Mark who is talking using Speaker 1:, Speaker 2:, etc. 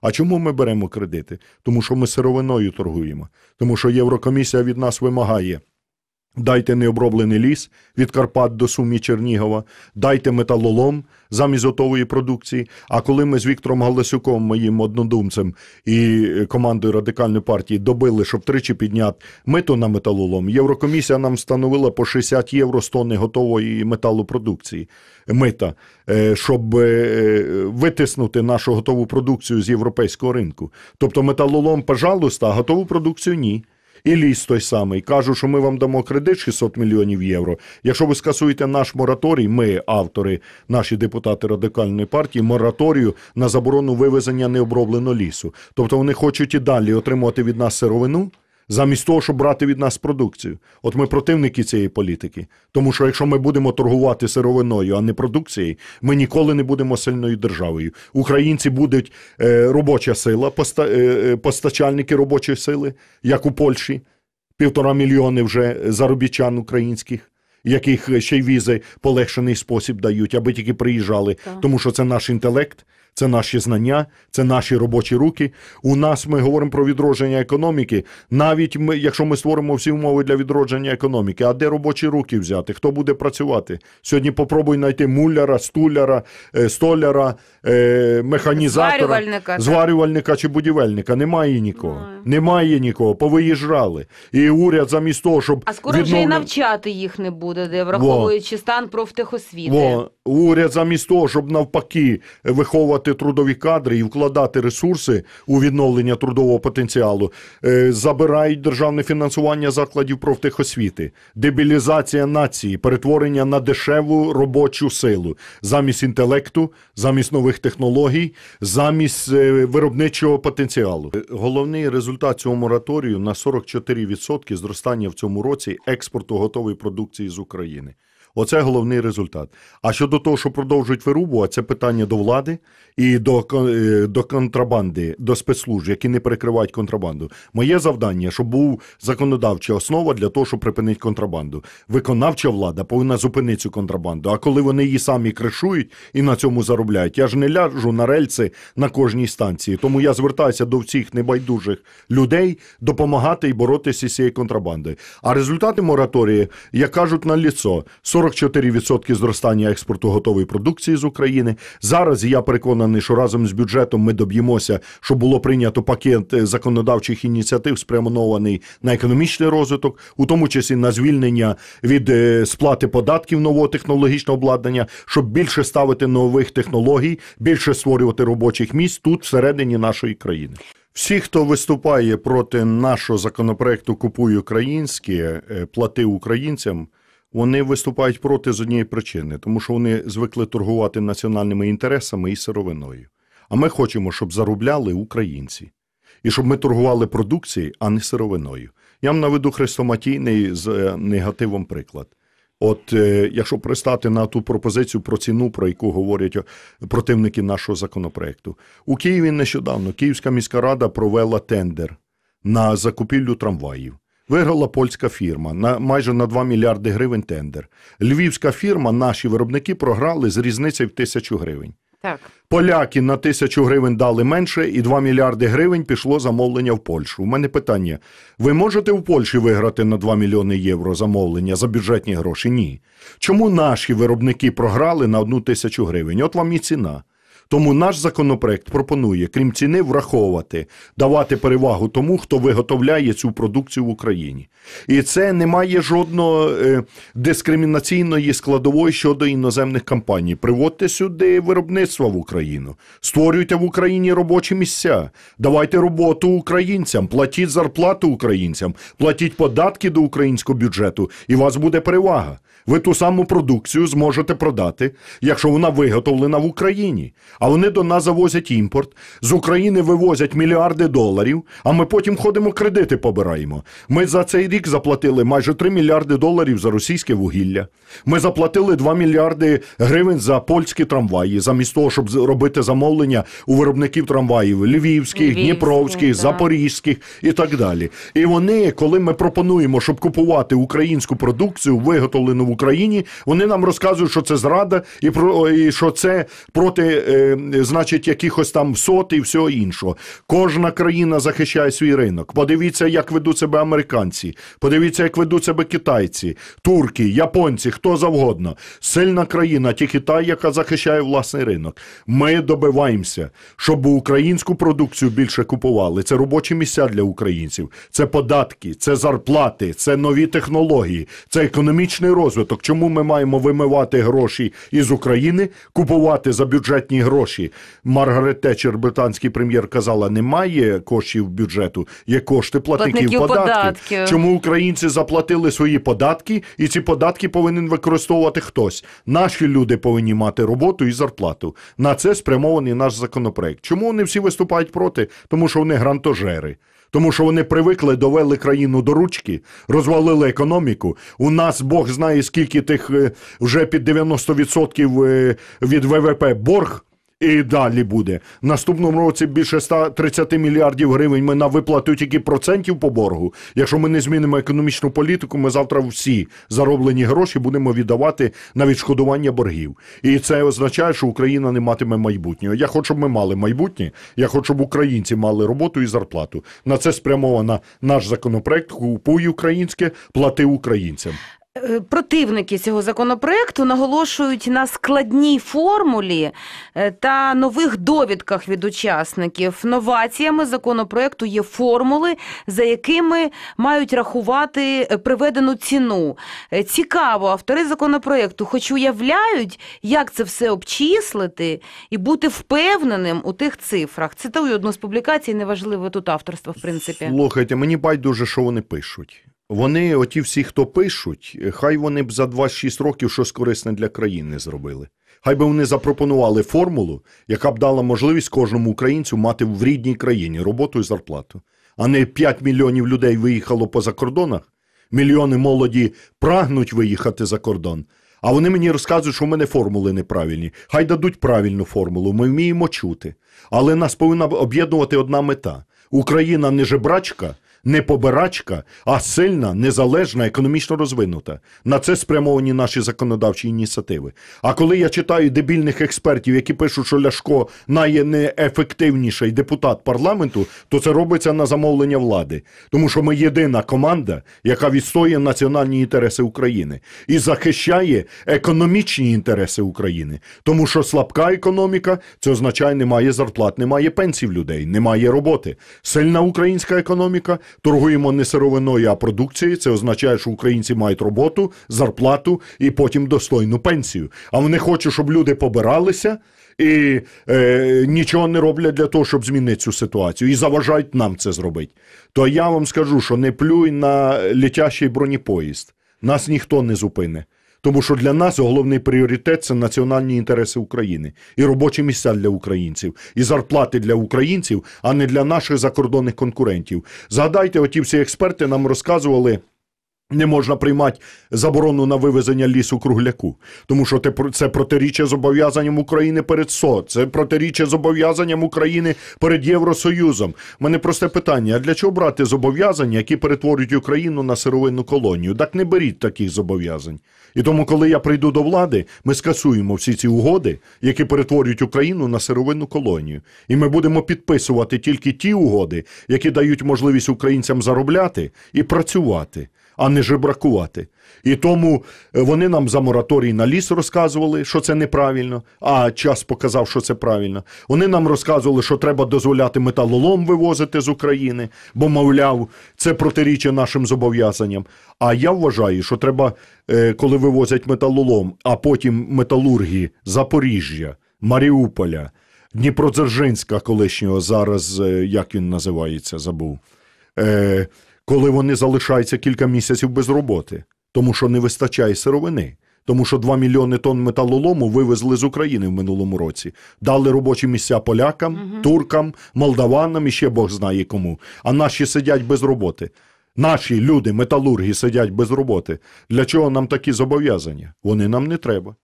Speaker 1: А чому ми беремо кредити? Тому що ми сировиною торгуємо, тому що Єврокомісія від нас вимагає. Дайте необроблений ліс від Карпат до Сумі Чернігова, дайте металолом замість готової продукції. А коли ми з Віктором Галасюком, моїм однодумцем і командою радикальної партії добили, щоб тричі підняти мито на металолом, Єврокомісія нам встановила по 60 євро з тонни готової металопродукції мита, е, щоб е, витиснути нашу готову продукцію з європейського ринку. Тобто металолом, пожалуйста, а готову продукцію ні. І ліс той самий. Кажу, що ми вам дамо кредит 600 мільйонів євро. Якщо ви скасуєте наш мораторій, ми, автори, наші депутати радикальної партії, мораторію на заборону вивезення необробленого лісу. Тобто вони хочуть і далі отримати від нас сировину замість того, щоб брати від нас продукцію. От ми противники цієї політики. Тому що якщо ми будемо торгувати сировиною, а не продукцією, ми ніколи не будемо сильною державою. Українці будуть е, робоча сила, поста, е, е, постачальники робочої сили, як у Польщі, півтора мільйони вже заробітчан українських яких ще й візи полегшений спосіб дають, аби тільки приїжджали, так. тому що це наш інтелект, це наші знання, це наші робочі руки. У нас ми говоримо про відродження економіки. Навіть ми, якщо ми створимо всі умови для відродження економіки, а де робочі руки взяти? Хто буде працювати? Сьогодні попробуй знайти муляра, стуляра, е, столяра, е, механізатора, зварювальника, зварювальника чи будівельника. Немає нікого. Немає нікого. Повиїжджали. І уряд замість того, щоб а скоро відновлю... вже і навчати їх не буде, де враховуючи Во. стан профтехосвіти. Во. Уряд замість того, щоб навпаки виховувати створювати трудові кадри і вкладати ресурси у відновлення трудового потенціалу, е, забирають державне фінансування закладів профтехосвіти, дебілізація нації, перетворення на дешеву робочу силу замість інтелекту, замість нових технологій, замість е, виробничого потенціалу. Е, головний результат цього мораторію на 44% зростання в цьому році експорту готової продукції з України. Оце головний результат. А щодо того, що продовжують вирубувати, це питання до влади і до е, до контрабанди, до спецслужб, які не перекривають контрабанду. Моє завдання, щоб був законодавча основа для того, щоб припинити контрабанду. Виконавча влада повинна зупинити цю контрабанду. А коли вони її самі кришують і на цьому заробляють, я ж не ляжу на рельси на кожній станції. Тому я звертаюся до всіх небайдужих людей допомагати і боротися з цією контрабандою. А результати мораторії, як кажуть, на ліцо 40 44% зростання експорту готової продукції з України. Зараз я переконаний, що разом з бюджетом ми доб'ємося, що було прийнято пакет законодавчих ініціатив, спрямований на економічний розвиток, у тому числі на звільнення від е, сплати податків нового технологічного обладнання, щоб більше ставити нових технологій, більше створювати робочих місць тут всередині нашої країни. Всі, хто виступає проти нашого законопроекту Купуй українське, е, плати українцям. Вони виступають проти з однієї причини, тому що вони звикли торгувати національними інтересами і сировиною. А ми хочемо, щоб заробляли українці і щоб ми торгували продукцією, а не сировиною. Я вам наведу хрестоматійний з е, негативом приклад. От е, якщо пристати на ту пропозицію про ціну, про яку говорять е, противники нашого законопроекту, у Києві нещодавно Київська міська рада провела тендер на закупівлю трамваїв. Виграла польська фірма на майже на 2 мільярди гривень тендер. Львівська фірма, наші виробники програли з різницею в тисячу гривень. Так. Поляки на тисячу гривень дали менше, і 2 мільярди гривень пішло замовлення в Польщу. У мене питання: ви можете в Польщі виграти на 2 мільйони євро замовлення за бюджетні гроші? Ні. Чому наші виробники програли на одну тисячу гривень? От вам і ціна. Тому наш законопроект пропонує, крім ціни, враховувати, давати перевагу тому, хто виготовляє цю продукцію в Україні. І це не має жодного е, дискримінаційної складової щодо іноземних компаній. Приводьте сюди виробництво в Україну, створюйте в Україні робочі місця, давайте роботу українцям, платіть зарплату українцям, платіть податки до українського бюджету, і у вас буде перевага. Ви ту саму продукцію зможете продати, якщо вона виготовлена в Україні а вони до нас завозять імпорт, з України вивозять мільярди доларів, а ми потім ходимо кредити побираємо. Ми за цей рік заплатили майже 3 мільярди доларів за російське вугілля. Ми заплатили 2 мільярди гривень за польські трамваї, замість того, щоб робити замовлення у виробників трамваїв львівських, Львівські, дніпровських, да. запорізьких і так далі. І вони, коли ми пропонуємо, щоб купувати українську продукцію, виготовлену в Україні, вони нам розказують, що це зрада і про і що це проти. Е, Е, значить, якихось там сот і всього іншого. Кожна країна захищає свій ринок. Подивіться, як ведуть себе американці, подивіться, як ведуть себе китайці, турки, японці, хто завгодно. Сильна країна, ті Китай, яка захищає власний ринок. Ми добиваємося, щоб українську продукцію більше купували. Це робочі місця для українців, це податки, це зарплати, це нові технології, це економічний розвиток. Чому ми маємо вимивати гроші із України, купувати за бюджетні гроші? гроші. Маргарет Течер, британський прем'єр, казала, немає коштів бюджету, є кошти платників, платників податків. податків. Чому українці заплатили свої податки, і ці податки повинен використовувати хтось. Наші люди повинні мати роботу і зарплату. На це спрямований наш законопроект. Чому вони всі виступають проти? Тому що вони грантожери. Тому що вони привикли, довели країну до ручки, розвалили економіку. У нас Бог знає, скільки тих е, вже під 90% е, від ВВП борг і далі буде. наступному році більше 130 мільярдів гривень ми на виплату тільки процентів по боргу. Якщо ми не змінимо економічну політику, ми завтра всі зароблені гроші будемо віддавати на відшкодування боргів. І це означає, що Україна не матиме майбутнього. Я хочу, щоб ми мали майбутнє. Я хочу, щоб українці мали роботу і зарплату. На це спрямована наш законопроект. Купуй українське, плати українцям. Е, противники цього законопроекту наголошують на складній формулі е, та нових довідках від учасників. Новаціями законопроекту є формули, за якими мають рахувати е, приведену ціну. Цікаво, автори законопроекту, хоч уявляють, як це все обчислити і бути впевненим у тих цифрах. Цитую одну з публікацій, неважливо тут авторство. В принципі, слухайте, мені байдуже, що вони пишуть. Вони, оті всі, хто пишуть, хай вони б за 26 років щось корисне для країни зробили. Хай би вони запропонували формулу, яка б дала можливість кожному українцю мати в рідній країні роботу і зарплату. А не 5 мільйонів людей виїхало по закордонах, мільйони молоді прагнуть виїхати за кордон. А вони мені розказують, що в мене формули неправильні. Хай дадуть правильну формулу, ми вміємо чути. Але нас повинна об'єднувати одна мета: Україна не жебрачка не побирачка, а сильна, незалежна, економічно розвинута. На це спрямовані наші законодавчі ініціативи. А коли я читаю дебільних експертів, які пишуть, що Ляшко найнеефективніший депутат парламенту, то це робиться на замовлення влади, тому що ми єдина команда, яка відстоює національні інтереси України і захищає економічні інтереси України, тому що слабка економіка це означає, немає зарплат, немає пенсій людей, немає роботи. Сильна українська економіка торгуємо не сировиною, а продукцією. Це означає, що українці мають роботу, зарплату і потім достойну пенсію. А вони хочуть, щоб люди побиралися і е, нічого не роблять для того, щоб змінити цю ситуацію. І заважають нам це зробити. То я вам скажу, що не плюй на літящий бронепоїзд. Нас ніхто не зупине. Тому що для нас головний пріоритет це національні інтереси України і робочі місця для українців, і зарплати для українців, а не для наших закордонних конкурентів. Згадайте, оті всі експерти нам розказували. Не можна приймати заборону на вивезення лісу кругляку, тому що це протиріччя зобов'язанням України перед СО, це протиріччя зобов'язанням України перед Євросоюзом. У Мене просте питання: а для чого брати зобов'язання, які перетворюють Україну на сировинну колонію? Так не беріть таких зобов'язань. І тому, коли я прийду до влади, ми скасуємо всі ці угоди, які перетворюють Україну на сировинну колонію, і ми будемо підписувати тільки ті угоди, які дають можливість українцям заробляти і працювати, а не не жебракувати. І тому е, вони нам за мораторій на ліс розказували, що це неправильно, а час показав, що це правильно. Вони нам розказували, що треба дозволяти металолом вивозити з України, бо, мовляв, це протирічить нашим зобов'язанням. А я вважаю, що треба, е, коли вивозять металолом, а потім металургії Запоріжжя, Маріуполя, Дніпродзержинська колишнього зараз, е, як він називається, забув коли вони залишаються кілька місяців без роботи, тому що не вистачає сировини, тому що 2 мільйони тонн металолому вивезли з України в минулому році, дали робочі місця полякам, угу. туркам, молдаванам і ще Бог знає кому. А наші сидять без роботи. Наші люди, металурги, сидять без роботи. Для чого нам такі зобов'язання? Вони нам не треба.